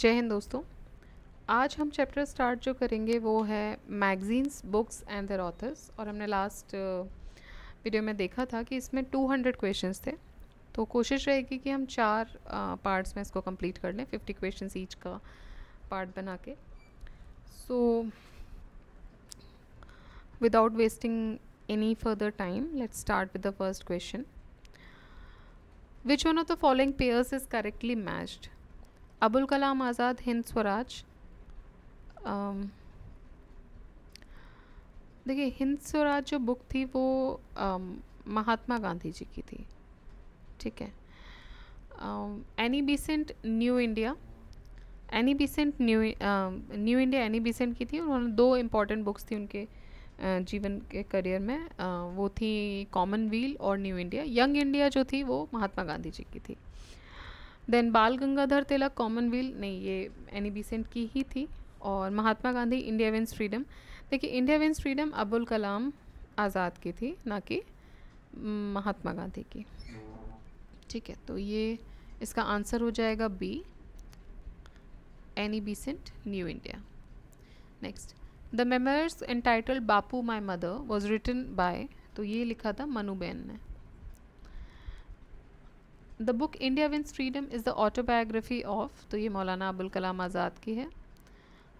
जय हिंद दोस्तों आज हम चैप्टर स्टार्ट जो करेंगे वो है magazines books and their authors और हमने लास्ट वीडियो uh, में देखा था कि इसमें 200 क्वेश्चंस थे तो कोशिश रहेगी कि हम चार पार्ट्स uh, में इसको कंप्लीट कर लें 50 क्वेश्चंस ईच का पार्ट बना के so without wasting any further time let start with the first question which one of the following pairs is correctly matched Abul Kalam Azad Hind Swaraj देखिए हिंद स्वराज जो बुक थी वो महात्मा गांधी जी की थी ठीक है Annie Besant new India Annie Besant new new India Annie Besant की थी उन्होंने दो इम्पॉर्टेंट बुक्स थी उनके जीवन के करियर में वो थी कॉमन व्हील और न्यू इंडिया यंग इंडिया जो थी वो महात्मा गांधी जी की थी देन बाल गंगाधर तिलक कॉमनवेल्थ नहीं ये एनी बीसेंट e की ही थी और Mahatma Gandhi India wins freedom देखिए India wins freedom Abul Kalam Azad की थी ना कि महात्मा गांधी की ठीक है तो ये इसका आंसर हो जाएगा B Annie Besant new India next the memoirs entitled Bapu my mother was written by तो ये लिखा था मनुबेन ने the book India wins freedom is the autobiography of तो ये मौलाना अबुल कलाम आज़ाद की है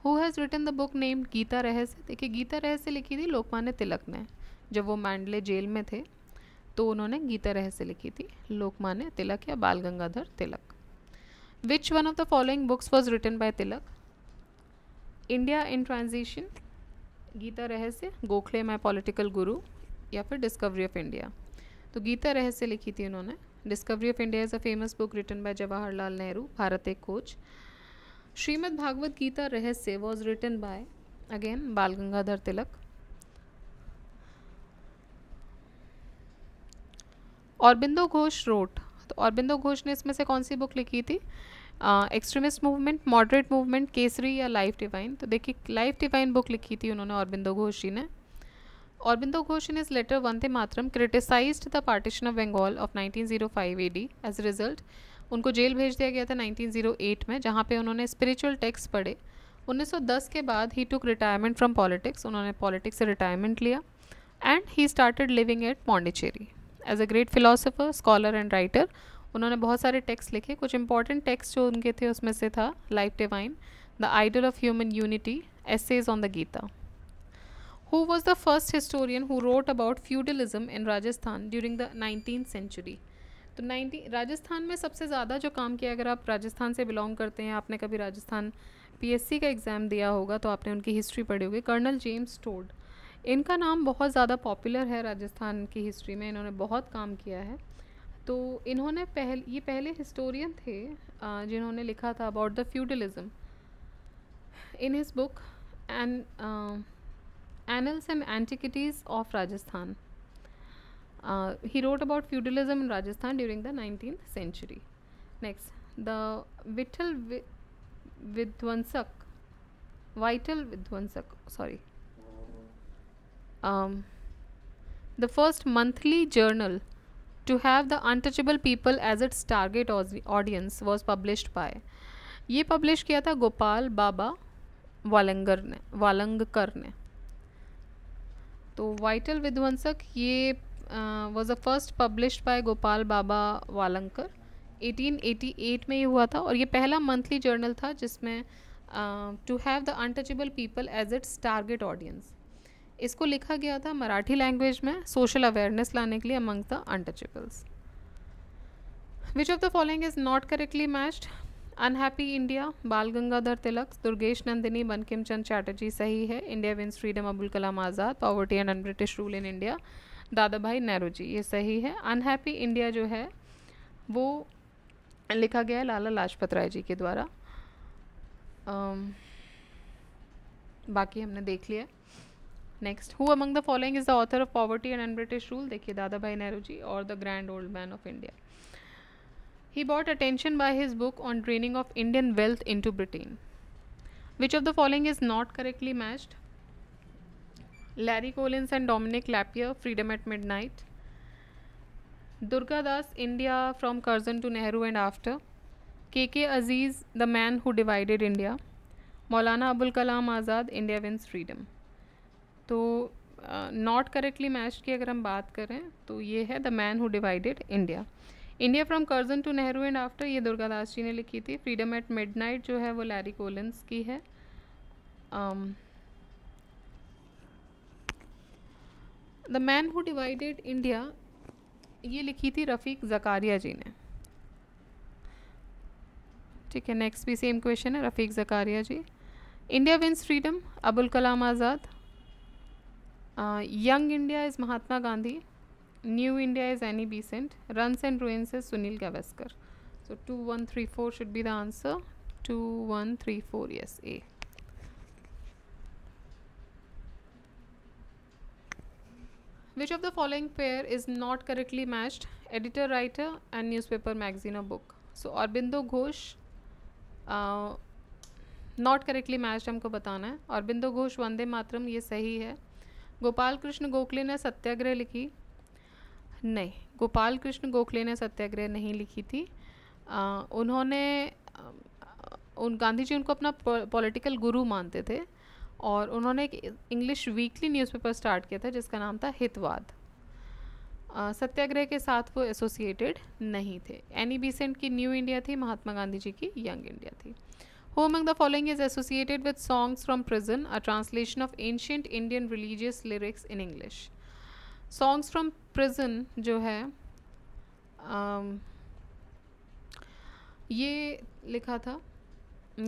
who has written the book name Gita Rahasya देखिए गीता रहस्य लिखी थी लोकमान्य तिलक ने जब वो मैंडले जेल में थे तो उन्होंने गीता रहस्य लिखी थी लोकमान्य तिलक या Bal Gangadhar Tilak which one of the following books was written by Tilak India in transition Gita Rahasya Gokhale my political गुरु या फिर डिस्कवरी ऑफ इंडिया तो गीता रहस्य लिखी थी उन्होंने discovery of India is a famous book written by Jawaharlal Nehru Bharat Ek Khoj Shrimad Bhagavat Gita रहस्य was written by again Bal Gangadhar Tilak Aurobindo Ghosh wrote तो औरबिंदो घोष ने इसमें से कौन सी बुक लिखी थी extremist movement moderate movement Kesari या लाइफ डिवाइन तो देखिए लाइफ डिवाइन बुक लिखी थी उन्होंने औरबिंदो घोष जी ने Aurobindo Ghosh in his letter Vande Matram criticized the partition of Bengal of 1905 AD. As a result, उनको जेल भेज दिया गया था 1908 में जहाँ पे उन्होंने स्पिरिचुअल टेक्स्ट पढ़े 1910 के बाद ही टुक रिटायरमेंट फ्रॉम पॉलिटिक्स उन्होंने पॉलिटिक्स से रिटायरमेंट लिया and he started living at Pondicherry as a great philosopher scholar and writer उन्होंने बहुत सारे टेक्स्ट लिखे कुछ इंपॉर्टेंट टेक्स्ट जो उनके थे उसमें से था life divine the ideal of human unity essays on the Gita who was the first historian who wrote about feudalism in Rajasthan during the nineteen century तो नाइनटीन राजस्थान में सबसे ज़्यादा जो काम किया अगर आप राजस्थान से बिलोंग करते हैं आपने कभी राजस्थान पीएससी का एग्ज़ाम दिया होगा तो आपने उनकी हिस्ट्री पढ़ी होगी कर्नल जेम्स टोड इनका नाम बहुत ज़्यादा पॉपुलर है राजस्थान की हिस्ट्री में इन्होंने बहुत काम किया है तो इन्होंने पहल ये पहले हिस्टोरियन थे जिन्होंने लिखा था about the feudalism in his book and Annals and Antiquities of Rajasthan. Uh, he wrote about feudalism in Rajasthan during the 19th century. Next, the Vital Vi Vidwansak, Vital Vidwansak, sorry. Um, the first monthly journal to have the untouchable people as its target audience was published by ये publish किया था गोपाल बाबा वालंगर ने वालंगकर ने तो वाइटल विध्वंसक ये was a first published by Gopal Baba Walangkar 1888 में ये हुआ था और ये पहला मंथली जर्नल था जिसमें to have the untouchable people as its target audience इसको लिखा गया था मराठी लैंग्वेज में सोशल अवेयरनेस लाने के लिए among the untouchables which of the following is not correctly matched unhappy India Bal Gangadhar तिलक दुर्गेश नंदिनी बनकिम चंद चैटर्जी सही है India wins freedom Abul Kalam Azad poverty and un-British rule in India Dadabhai Nehru जी ये सही है अनहैप्पी इंडिया जो है वो लिखा गया है लाला लाजपत राय जी के द्वारा um, बाकी हमने देख लिया next who among the following is the author of poverty and un-British rule देखिए दादा भाई नेहरू जी और the grand old man of India He brought attention by his book on draining of Indian wealth into Britain. Which of the following is not correctly matched? Larry Collins and Dominic lapier Freedom at Midnight. Durga Das, India from Curzon to Nehru and after. K.K. Aziz, The Man Who Divided India. Maulana Abul Kalam Azad India wins freedom तो not correctly match की अगर हम बात करें तो ये है the man who divided India India from Curzon to Nehru and after ये दुर्गादास जी ने लिखी थी फ्रीडम एट मिड जो है वो लैरी कोलन्स की है the man who divided India ये लिखी थी रफ़ीक जकारिया जी ने ठीक है नेक्स्ट भी सेम क्वेश्चन है Rafiq Zakaria ji India wins freedom Abul Kalam Azad young India is Mahatma Gandhi New India is Annie Besant. Runs and Ruins is Sunil Gavaskar. So 2134 should be the answer. 2134, yes, A. Which of the following pair is not correctly matched? Editor, writer, and newspaper, magazine, or book. So Aurobindo Ghosh, uh, not correctly match हमको बताना है और बिंदु घोष वंदे मातरम ये सही है गोपाल कृष्ण गोखले ने सत्याग्रह लिखी नहीं गोपाल कृष्ण गोखले ने सत्याग्रह नहीं लिखी थी आ, उन्होंने उन गांधी जी उनको अपना पॉलिटिकल गुरु मानते थे और उन्होंने एक इंग्लिश वीकली न्यूज़पेपर स्टार्ट किया था जिसका नाम था हितवाद सत्याग्रह के साथ वो एसोसिएटेड नहीं थे एनी बीसेंट की न्यू इंडिया थी महात्मा गांधी जी की यंग इंडिया थी हो among the following is associated with songs from prison a translation of ancient Indian religious lyrics in English songs from prison जो है um, ये लिखा था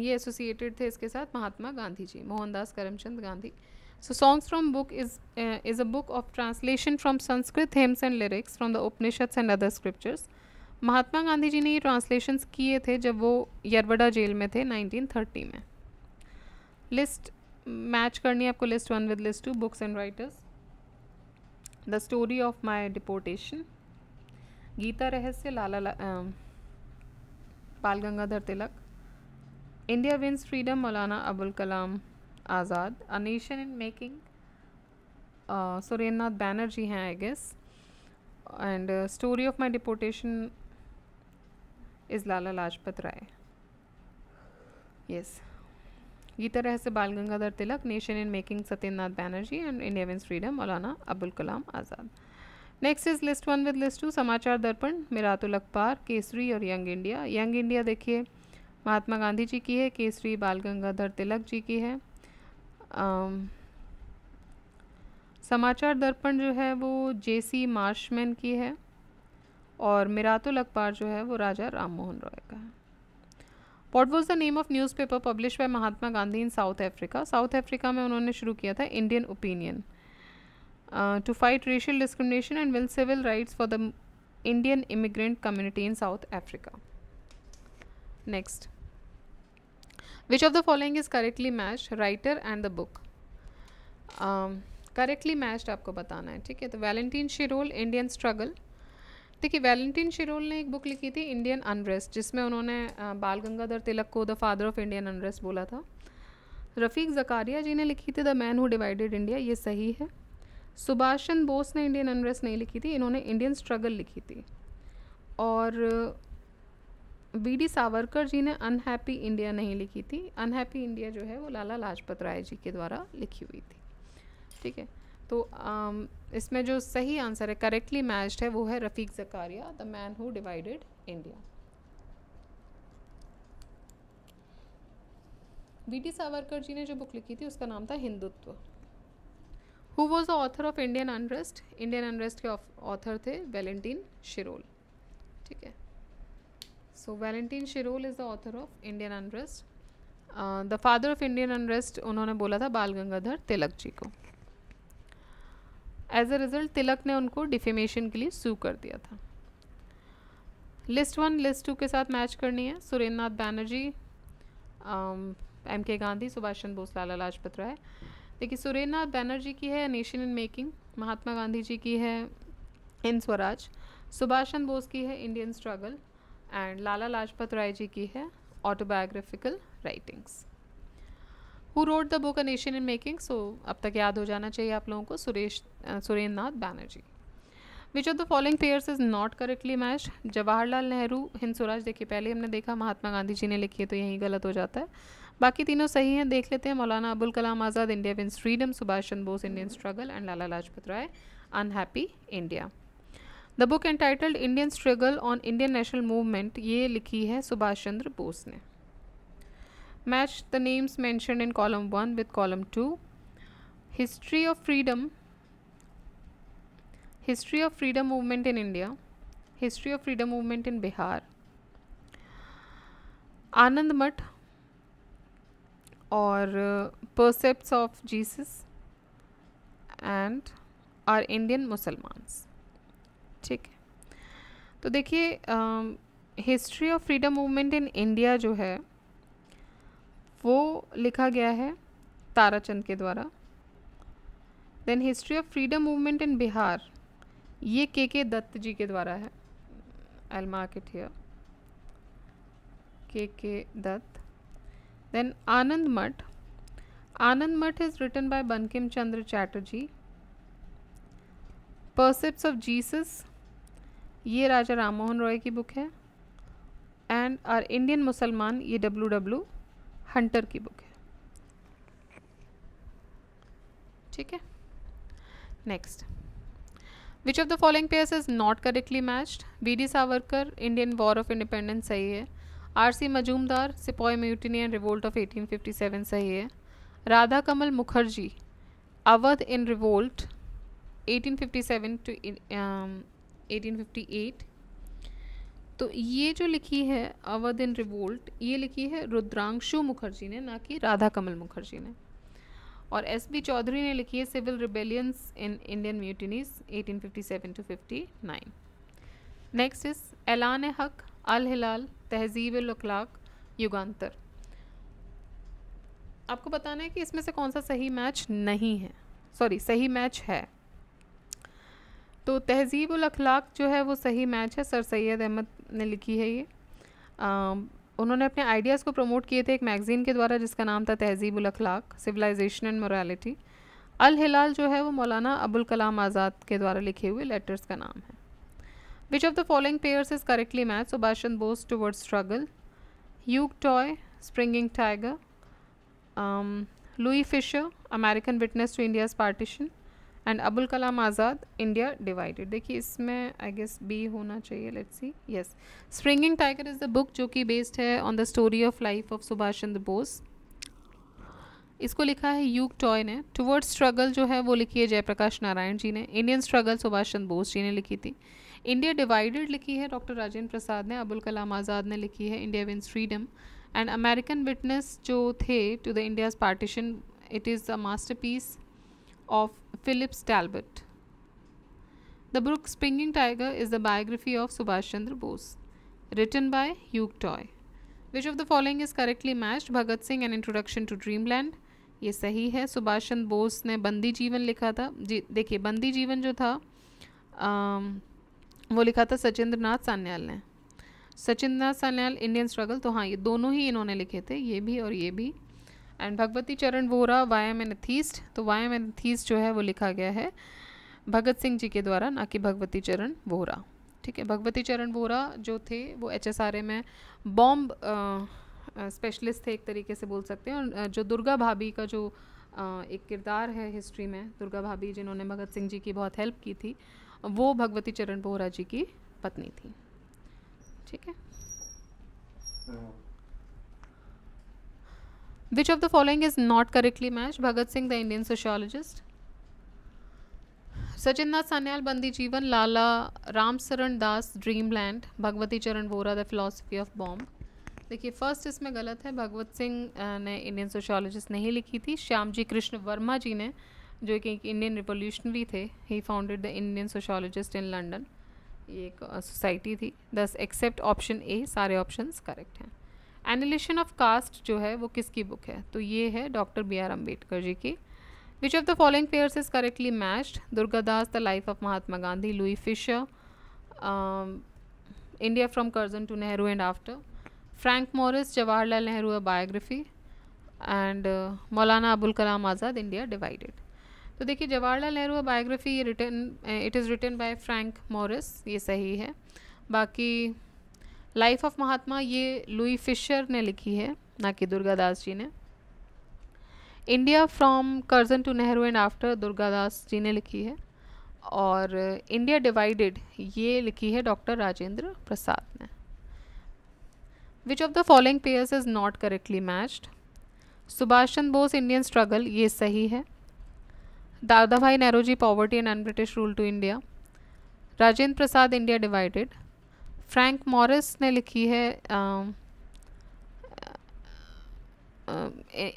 ये एसोसिएटेड थे इसके साथ Mahatma Gandhi ji Mohandas Karamchand Gandhi so songs from book is is a book of translation from Sanskrit hymns and lyrics from the Upanishads and other scriptures Mahatma Gandhi ji ने ये ट्रांसलेशंस किए थे जब वो यरवडा जेल में थे 1930 में लिस्ट मैच करनी है आपको list one with list two books and writers the story of my deportation Gita Rahasya Lala ला, Pal Gangadhar Tilak India wins freedom Maulana Abul Kalam Azad a nation in making Surendranath Nath Banerjee हैं I guess and story of my deportation is Lala Lajpat Rai yes ये तरह से Bal Gangadhar Tilak nation in making Satyanath Banerjee and India wins freedom Maulana Abdul Kalam Azad next is list one with list two Samachar Darpan मिरातुल अखबार केसरी और young India young India देखिए महात्मा गांधी जी की है केसरी बाल गंगाधर तिलक जी की है आम, समाचार दर्पण जो है वो जे सी मार्शमैन की है और मिरातुल अखबार जो है वो राजा राम मोहन रॉय का है what was the name of newspaper publish by Mahatma Gandhi in South Africa South Africa में उन्होंने शुरू किया था Indian opinion to fight racial discrimination and will civil rights for the Indian immigrant community in South Africa next which of the following is correctly match writer and the book correctly match matched आपको बताना है ठीक है तो Valentine Chirol Indian struggle देखिए Valentine Shirol ने एक book लिखी थी इंडियन अनरेस्ट जिसमें उन्होंने बाल गंगाधर तिलक को the father of Indian unrest बोला था रफ़ीक जकारिया जी ने लिखी थी the man who divided India ये सही है सुभाष चंद्र बोस ने इंडियन अनरेस्ट नहीं लिखी थी इन्होंने इंडियन स्ट्रगल लिखी थी और बी डी सावरकर जी ने अनहैप्पी इंडिया नहीं लिखी थी अनहैप्पी इंडिया जो है वो लाला लाजपत राय जी के द्वारा लिखी हुई थी ठीक है तो um, इसमें जो सही आंसर है करेक्टली मैच्ड है वो है Rafiq Zakaria the man who divided India T Savarkar ji ने जो बुक लिखी थी उसका नाम था Hindutva who was the author of Indian unrest Indian unrest के ऑथर थे वेलेंटीन शिरोल ठीक है so Valentine Chirol is the author of Indian unrest the father of Indian unrest उन्होंने बोला था बाल गंगाधर तिलक जी को एज अ रिजल्ट तिलक ने उनको डिफेमेशन के लिए सू कर दिया था लिस्ट वन लिस्ट टू के साथ मैच करनी है Surendra Nath Banerjee M um, K Gandhi Subhash Chandra Bose लाला लाजपत राय देखिए सुरेंद्र नाथ बैनर्जी की है nation in making Mahatma Gandhi ji की है इन स्वराज सुभाष चंद्र बोस की है Indian struggle and Lala Lajpat Rai ji की है autobiographical writings who wrote the book a nation in making so अब तक याद हो जाना चाहिए आप लोगों को Suresh Surendra Nath Banerjee which of the following pairs is not correctly match Jawaharlal Nehru Hind Swaraj देखिए पहले हमने देखा महात्मा गांधी जी ने लिखी है तो यही गलत हो जाता है बाकी तीनों सही हैं देख लेते हैं Maulana Abul Kalam Azad India wins freedom Subhash Chandra Bose Indian struggle and Lala Lajpat Rai unhappy India the book entitled Indian struggle on Indian national movement ये लिखी है सुभाष चंद्र बोस ने match the names mentioned in column 1 with column 2 history of freedom history of freedom movement in india history of freedom movement in bihar anand math or uh, percepts of jesus and are indian muslims ठीक है तो देखिए history of freedom movement in India जो है वो लिखा गया है ताराचंद के द्वारा then history of freedom movement in Bihar ये के के दत्त जी के द्वारा है आई के इट हियर के के Dutt then Anand Math Anand Math is written by Bankim Chandra Chatterjee percept of Jesus ये राजा राम मोहन रॉय की बुक है एंड आर इंडियन मुसलमान ये डब्ल्यू डब्ल्यू हंटर की बुक है ठीक है next which of the following pairs is not correctly matched V D Savarkar Indian war of independence सही है R C Majumdar sepoy mutiny and revolt of 1857 सही है Radha Kamal Mukherjee Awadh in revolt 1857 to eighteen तो ये जो लिखी है अवध इन रिवोल्ट ये लिखी है रुद्रांशु मुखर्जी ने ना कि राधा कमल मुखर्जी ने और एस बी चौधरी ने लिखी है civil rebellions in Indian mutinies 1857 to nine next is एलान हक अल हिलाल तहजीब अखलाक युगान्तर आपको बताना है कि इसमें से कौन सा सही मैच नहीं है सॉरी सही मैच है तो तहजीब अखलाक जो है वो सही मैच है सर सैद अहमद ने लिखी है ये आ, उन्होंने अपने आइडियाज़ को प्रमोट किए थे एक मैगज़ीन के द्वारा जिसका नाम था Tahzib Akhlaq civilization and morality Al Hilal जो है वो मौलाना अबुल कलाम आज़ाद के द्वारा लिखे हुए लेटर्स का नाम है which of the following pairs is correctly match Subhash Chandra Bose toward struggle यूग टॉय springing tiger Louis Fischer American witness to India's partition and Abul Kalam Azad India divided देखिए इसमें आई गेस बी होना चाहिए let's see yes springing tiger is the book जो कि based है on the story of life of Subhash Chandra Bose इसको लिखा है यूग टॉय ने टूवर्ड स्ट्रगल जो है वो लिखी है जयप्रकाश नारायण जी ने इंडियन स्ट्रगल सुभाष चंद्र बोस जी ने लिखी थी इंडिया डिवाइडेड लिखी है डॉक्टर राजेंद्र प्रसाद ने अबुल कलाम आज़ाद ने लिखी है India wins freedom and American witness जो थे to the India's partition it is a masterpiece of Phillips Talbot. The book Springing Tiger is the biography of Subhash Chandra Bose, written by Hugh Toy. Which of the following is correctly matched? Bhagat Singh, and Introduction to Dreamland. ये सही है सुभाष चंद्र बोस ने बंदी जीवन लिखा था जी देखिए बंदी जीवन जो था आ, वो लिखा था सचिंद्र नाथ सान्याल ने सचिंद्र नाथ सान्याल इंडियन स्ट्रगल तो हाँ ये दोनों ही इन्होंने लिखे थे ये भी और ये भी and Bhagwati Charan Vohra why am an atheist तो वाई एम एन एथीस्ट जो है वो लिखा गया है भगत सिंह जी के द्वारा ना कि भगवती चरण वोरा ठीक है भगवती चरण वोरा जो थे वो एच में बॉम्ब स्पेशलिस्ट थे एक तरीके से बोल सकते हैं और जो दुर्गा भाभी का जो आ, एक किरदार है हिस्ट्री में दुर्गा भाभी जिन्होंने भगत सिंह जी की बहुत हेल्प की थी वो भगवती चरण बोहरा जी की पत्नी थी ठीक है which of the following is not correctly match Bhagat Singh the Indian sociologist Sachinnath Sanyal Bandi Jeevan लाला राम शरण दास dream land Bhagwati Charan Vohra the philosophy of bomb देखिए फर्स्ट इसमें गलत है भगवत सिंह ने इंडियन सोशोलॉजिस्ट नहीं लिखी थी श्याम जी कृष्ण वर्मा जी ने जो कि इंडियन रिवोल्यूशनरी थे he founded the Indian sociologist in London ये एक सोसाइटी थी दस एक्सेप्ट ऑप्शन ए सारे ऑप्शन करेक्ट हैं एनिलेशन ऑफ कास्ट जो है वो किसकी बुक है तो ये है doctor B R Ambedkar ji की which of the following pairs is correctly matched Durgadas the life of Mahatma Gandhi Louis Fischer India from Curzon to Nehru and after Frank Moraes Jawaharlal Nehru a biography and Maulana Abul Kalam Azad India divided तो देखिए जवाहरलाल नेहरू अ बायोग्राफी ये return it is written by Frank Moraes ये सही है बाकी life of महात्मा ये Louis Fischer ने लिखी है ना कि दुर्गादास जी ने India from Curzon to Nehru and after Durgadas ji ने लिखी है और इंडिया डिवाइडेड ये लिखी है डॉक्टर राजेंद्र प्रसाद ने which of the following pairs is not correctly matched Subhash Chandra Bose Indian struggle ये सही है Dadabhai Nehru ji poverty and un-British rule to India Rajendra Prasad India divided Frank Moraes ने लिखी है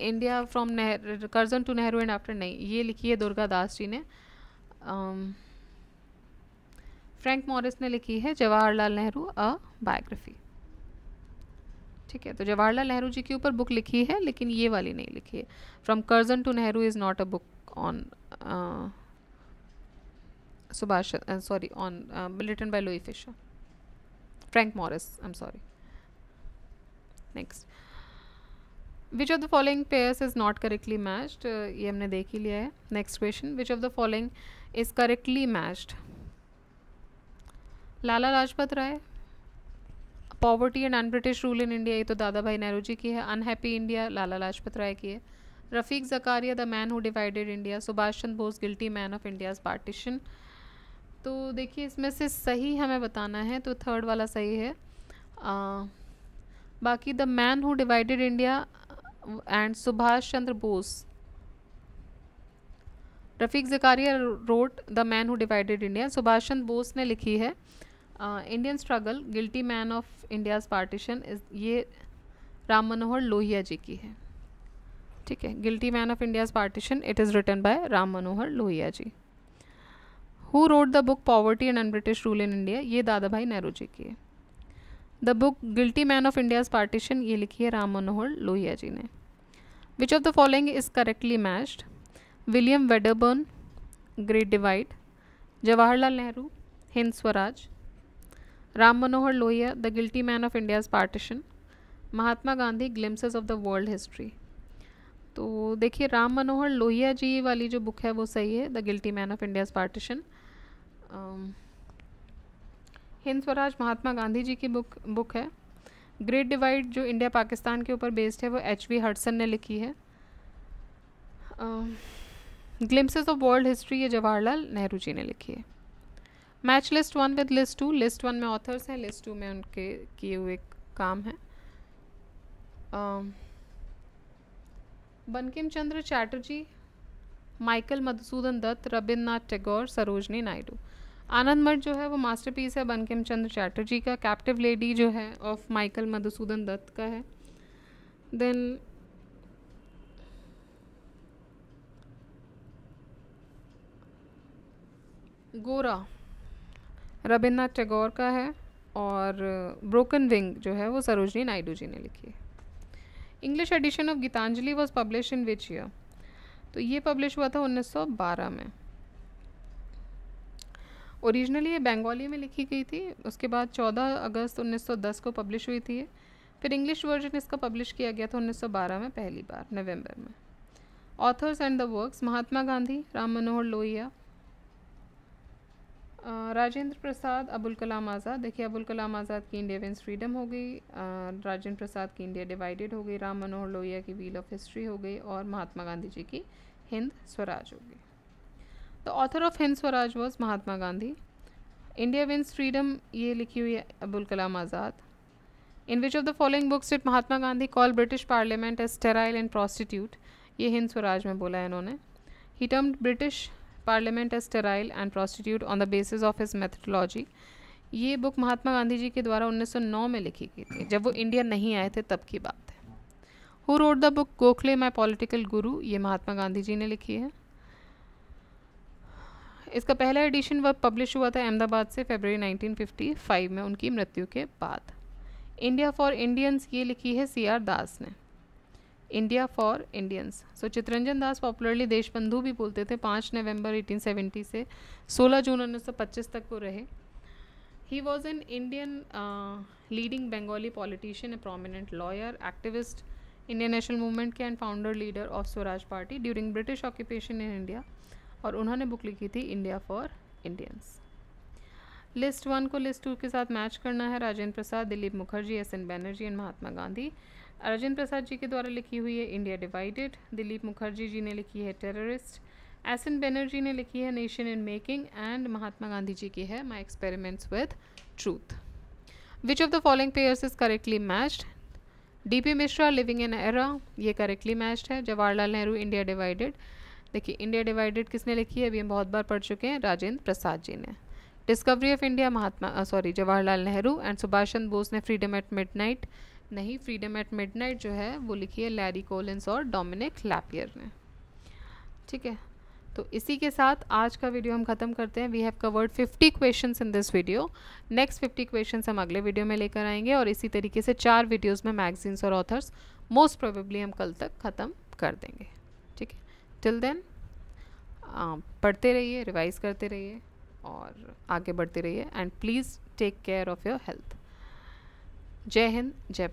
India from Nehru Curzon to Nehru and after नहीं ये लिखी है दुर्गा दास जी ने फ्रैंक मॉरिस ने लिखी है जवाहरलाल नेहरू अ बायोग्राफी ठीक है तो जवाहरलाल नेहरू जी के ऊपर बुक लिखी है लेकिन ये वाली नहीं लिखी है from Curzon to Nehru is not a book on Subhash sorry on written by Louis Fischer Moraes I am sorry next which of the following pairs is not correctly matched ये हमने देख ही लिया है next question which of the following is correctly matched Lala Lajpat Rai poverty and unbritish rule in India ये तो Dadabhai Nehru ji की है अनहैप्पी इंडिया लाला लाजपत राय की है Rafiq Zakaria the man who divided India Subhash Chandra Bose guilty man of India's partition तो देखिए इसमें से सही हमें बताना है तो थर्ड वाला सही है आ, बाकी the man who divided India and Subhash Chandra Bose Rafiq Zakaria wrote the man who divided India Subhash Chandra Bose ने लिखी है Indian struggle guilty man of India's partition ये राम मनोहर लोहिया जी की है ठीक है guilty man of India's partition it is written by Ram Manohar Lohia ji who wrote the book poverty and un-British rule in India ये Dadabhai Nehru ji की है the book guilty man of India's partition ये लिखी है राम मनोहर लोहिया जी ने which of the following is correctly matched William Wedderburn great divide Jawaharlal Nehru Hind Swaraj Ram Manohar Lohia the guilty man of India's partition Mahatma Gandhi glimpses of the world history तो देखिए राम मनोहर लोहिया जी वाली जो बुक है वो सही है the guilty man of India's partition Um, Hind Swaraj Mahatma Gandhi ji की बुक बुक है ग्रेट डिवाइड जो इंडिया पाकिस्तान के ऊपर बेस्ड है वो एच वी हडसन ने लिखी है ग्लिम्सेस ऑफ वर्ल्ड हिस्ट्री ये जवाहरलाल नेहरू जी ने लिखी है match list one with list two list one में ऑथर्स हैं लिस्ट टू में उनके किए हुए काम हैं बनकिम चंद्र चैटर्जी माइकल मधुसूदन दत्त रबीन्द्रनाथ टैगोर सरोजनी नायडू आनंद मठ जो है वो मास्टर पीस है बनकेम चंद्र चैटर्जी का कैप्टिव लेडी जो है ऑफ माइकल मधुसूदन दत्त का है देन गोरा रविन्द्रनाथ टैगोर का है और ब्रोकन विंग जो है वो सरोजनी नायडू जी ने लिखी है English edition of Gitanjali was publish in which year तो ये पब्लिश हुआ था 1912 में ओरिजिनली ये बंगाली में लिखी गई थी उसके बाद 14 अगस्त 1910 को पब्लिश हुई थी फिर इंग्लिश वर्जन इसका पब्लिश किया गया था 1912 में पहली बार नवंबर में authors and the works Mahatma Gandhi Ram Manohar Lohia Rajendra Prasad Abul Kalam Azad देखिए अबुल कलाम आज़ाद की इंडिया विंस फ्रीडम हो गई राजेंद्र प्रसाद की इंडिया डिवाइडेड हो गई राम मनोहर लोहिया की व्हील ऑफ हिस्ट्री हो गई और महात्मा गांधी जी की हिंद स्वराज हो गई the author of Hind Swaraj was Mahatma Gandhi India wins freedom ये लिखी हुई है Abul Kalam Azad in which of the following books it Mahatma Gandhi call British parliament as sterile and prostitute ये हिंद स्वराज में बोला है इन्होंने ही term British parliament as sterile and prostitute on the basis of his methodology ये बुक महात्मा गांधी जी के द्वारा 1909 में लिखी गई थी जब वो इंडिया नहीं आए थे तब की बात है who wrote the book Gokhale my political guru ये महात्मा गांधी जी ने लिखी है इसका पहला एडिशन वह पब्लिश हुआ था अहमदाबाद से फरवरी 1955 में उनकी मृत्यु के बाद इंडिया फॉर इंडियंस ये लिखी है सी आर दास ने India for Indians so Chittaranjan Das popularly Deshbandhu भी बोलते थे पाँच नवंबर 1870 से 16 जून 1925 तक वो रहे he was an Indian leading Bengali politician a prominent lawyer activist Indian national movement के and founder leader of Swaraj party during British occupation in India और उन्होंने बुक लिखी थी India for Indians list one को लिस्ट टू के साथ match करना है Rajendra Prasad Dilip Mukherjee S N Banerjee and Mahatma Gandhi Rajendra Prasad ji के द्वारा लिखी हुई है इंडिया डिवाइडेड दिलीप मुखर्जी जी ने लिखी है टेररिस्ट एस एन बैनर्जी ने लिखी है nation in making and Mahatma Gandhi ji की है my experiments with truth which of the following pairs is correctly matched D P Mishra living in era ये करेक्टली मैच्ड है जवाहरलाल नेहरू इंडिया डिवाइडेड देखिए इंडिया डिवाइडेड किसने लिखी है अभी हम बहुत बार पढ़ चुके हैं राजेंद्र प्रसाद जी ने discovery of India Mahatma sorry Jawaharlal Nehru and Subhash Chandra Bose ने फ्रीडम एट मिड नहीं फ्रीडम एट मिड जो है वो लिखी है लैरी कोलिंस और डोमिनिक लैपियर ने ठीक है तो इसी के साथ आज का वीडियो हम ख़त्म करते हैं we have covered 50 questions in this video next 50 questions हम अगले वीडियो में लेकर आएंगे और इसी तरीके से चार वीडियोस में मैगजीन्स और ऑथर्स मोस्ट प्रोबेबली हम कल तक ख़त्म कर देंगे टिल देन um, पढ़ते रहिए रिवाइज करते रहिए और आगे बढ़ते रहिए and please take care of your health जय हिंद जय